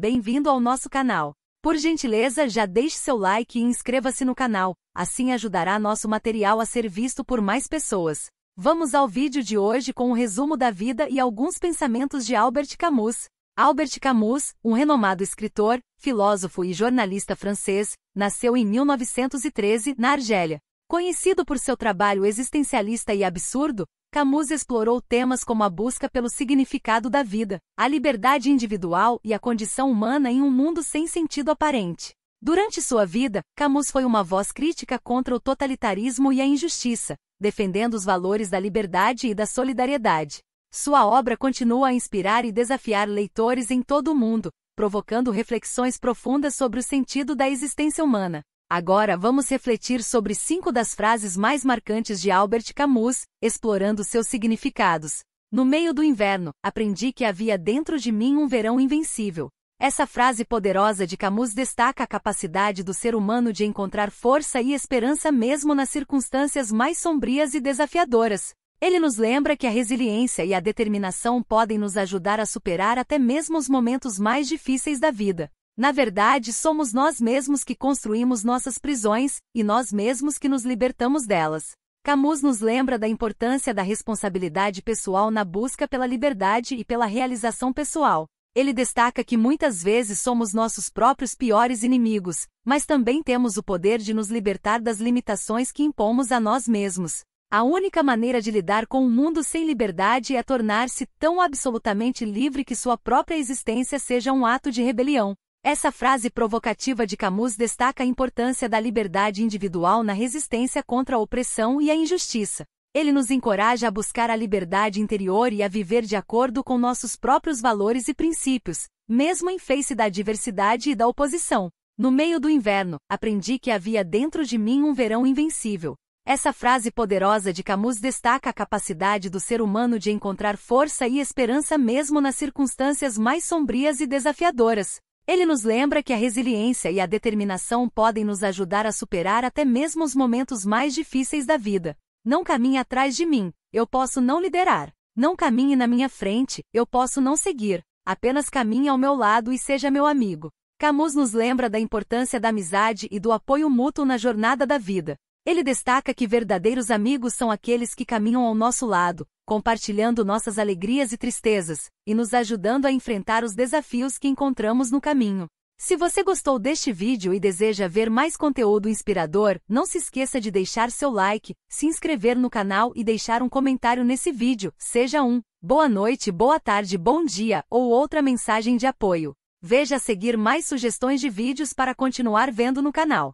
Bem-vindo ao nosso canal. Por gentileza, já deixe seu like e inscreva-se no canal, assim ajudará nosso material a ser visto por mais pessoas. Vamos ao vídeo de hoje com um resumo da vida e alguns pensamentos de Albert Camus. Albert Camus, um renomado escritor, filósofo e jornalista francês, nasceu em 1913 na Argélia. Conhecido por seu trabalho existencialista e absurdo, Camus explorou temas como a busca pelo significado da vida, a liberdade individual e a condição humana em um mundo sem sentido aparente. Durante sua vida, Camus foi uma voz crítica contra o totalitarismo e a injustiça, defendendo os valores da liberdade e da solidariedade. Sua obra continua a inspirar e desafiar leitores em todo o mundo, provocando reflexões profundas sobre o sentido da existência humana. Agora vamos refletir sobre cinco das frases mais marcantes de Albert Camus, explorando seus significados. No meio do inverno, aprendi que havia dentro de mim um verão invencível. Essa frase poderosa de Camus destaca a capacidade do ser humano de encontrar força e esperança mesmo nas circunstâncias mais sombrias e desafiadoras. Ele nos lembra que a resiliência e a determinação podem nos ajudar a superar até mesmo os momentos mais difíceis da vida. Na verdade, somos nós mesmos que construímos nossas prisões, e nós mesmos que nos libertamos delas. Camus nos lembra da importância da responsabilidade pessoal na busca pela liberdade e pela realização pessoal. Ele destaca que muitas vezes somos nossos próprios piores inimigos, mas também temos o poder de nos libertar das limitações que impomos a nós mesmos. A única maneira de lidar com um mundo sem liberdade é tornar-se tão absolutamente livre que sua própria existência seja um ato de rebelião. Essa frase provocativa de Camus destaca a importância da liberdade individual na resistência contra a opressão e a injustiça. Ele nos encoraja a buscar a liberdade interior e a viver de acordo com nossos próprios valores e princípios, mesmo em face da adversidade e da oposição. No meio do inverno, aprendi que havia dentro de mim um verão invencível. Essa frase poderosa de Camus destaca a capacidade do ser humano de encontrar força e esperança mesmo nas circunstâncias mais sombrias e desafiadoras. Ele nos lembra que a resiliência e a determinação podem nos ajudar a superar até mesmo os momentos mais difíceis da vida. Não caminhe atrás de mim, eu posso não liderar. Não caminhe na minha frente, eu posso não seguir. Apenas caminhe ao meu lado e seja meu amigo. Camus nos lembra da importância da amizade e do apoio mútuo na jornada da vida. Ele destaca que verdadeiros amigos são aqueles que caminham ao nosso lado, compartilhando nossas alegrias e tristezas, e nos ajudando a enfrentar os desafios que encontramos no caminho. Se você gostou deste vídeo e deseja ver mais conteúdo inspirador, não se esqueça de deixar seu like, se inscrever no canal e deixar um comentário nesse vídeo, seja um boa noite, boa tarde, bom dia ou outra mensagem de apoio. Veja a seguir mais sugestões de vídeos para continuar vendo no canal.